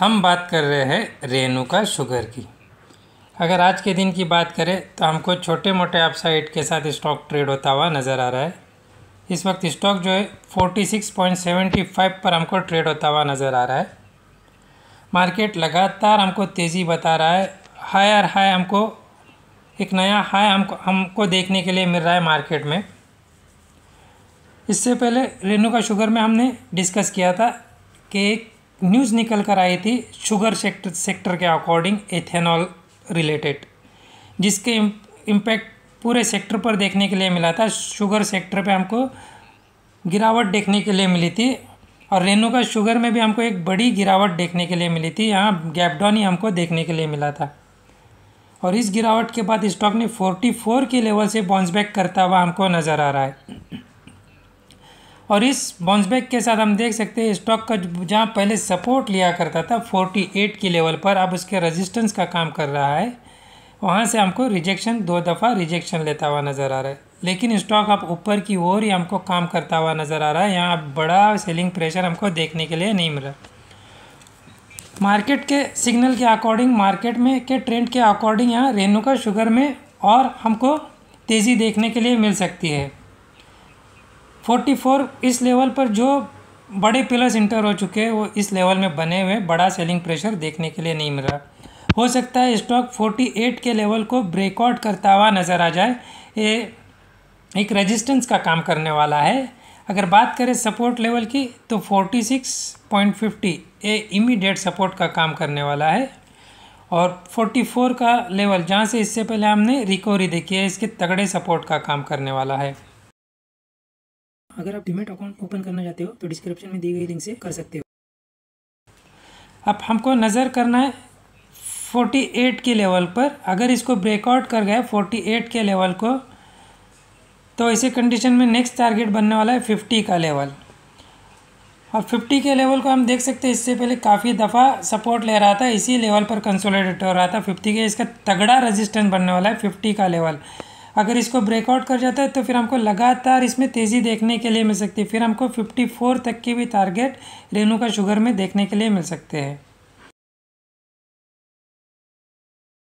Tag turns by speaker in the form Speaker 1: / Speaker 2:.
Speaker 1: हम बात कर रहे हैं का शुगर की अगर आज के दिन की बात करें तो हमको छोटे मोटे अपसाइड के साथ स्टॉक ट्रेड होता हुआ नज़र आ रहा है इस वक्त स्टॉक जो है forty six point seventy five पर हमको ट्रेड होता हुआ नज़र आ रहा है मार्केट लगातार हमको तेज़ी बता रहा है हाई आर हाई हमको एक नया हाई हमको हमको देखने के लिए मिल रहा है मार्केट में इससे पहले का शुगर में हमने डिस्कस किया था कि एक न्यूज़ निकल कर आई थी शुगर सेक्टर सेक्टर के अकॉर्डिंग एथेनॉल रिलेटेड जिसके इम्पैक्ट पूरे सेक्टर पर देखने के लिए मिला था शुगर सेक्टर पे हमको गिरावट देखने के लिए मिली थी और रेनुका शुगर में भी हमको एक बड़ी गिरावट देखने के लिए मिली थी यहाँ गैपडाउन ही हमको देखने के लिए मिला था और इस गिरावट के बाद स्टॉक ने फोर्टी के लेवल से बाउंस बैक करता हुआ हमको नज़र आ रहा है और इस बाउंसबैक के साथ हम देख सकते हैं स्टॉक का जहाँ पहले सपोर्ट लिया करता था 48 के लेवल पर अब उसके रेजिस्टेंस का काम कर रहा है वहाँ से हमको रिजेक्शन दो दफ़ा रिजेक्शन लेता हुआ नज़र आ रहा है लेकिन स्टॉक आप ऊपर की ओर ही हमको काम करता हुआ नज़र आ रहा है यहाँ बड़ा सेलिंग प्रेशर हमको देखने के लिए नहीं मिल रहा मार्केट के सिग्नल के अकॉर्डिंग मार्केट में के ट्रेंड के अकॉर्डिंग यहाँ रेनू का शुगर में और हमको तेज़ी देखने के लिए मिल सकती है फोर्टी फोर इस लेवल पर जो बड़े पिलर्स इंटर हो चुके हैं वो इस लेवल में बने हुए बड़ा सेलिंग प्रेशर देखने के लिए नहीं मिल रहा हो सकता है स्टॉक 48 के लेवल को ब्रेकआउट करता हुआ नज़र आ जाए ये एक रेजिस्टेंस का काम करने वाला है अगर बात करें सपोर्ट लेवल की तो 46.50 ये इमीडिएट सपोर्ट का काम करने वाला है और 44 का लेवल जहाँ से इससे पहले हमने रिकवरी देखी है इसके तगड़े सपोर्ट का काम करने वाला है अगर आप डिमेट अकाउंट ओपन करना चाहते हो तो डिस्क्रिप्शन में दी गई लिंक से कर सकते हो अब हमको नज़र करना है 48 के लेवल पर अगर इसको ब्रेकआउट कर गया 48 के लेवल को तो इसे कंडीशन में नेक्स्ट टारगेट बनने वाला है 50 का लेवल और 50 के लेवल को हम देख सकते हैं इससे पहले काफ़ी दफ़ा सपोर्ट ले रहा था इसी लेवल पर कंसोलिडेट हो रहा था 50 के इसका तगड़ा रेजिस्टेंस बनने वाला है 50 का लेवल अगर इसको ब्रेकआउट कर जाता है तो फिर हमको लगातार इसमें तेज़ी देखने के लिए मिल सकती है फिर हमको 54 तक के भी टारगेट रेनू का शुगर में देखने के लिए मिल सकते हैं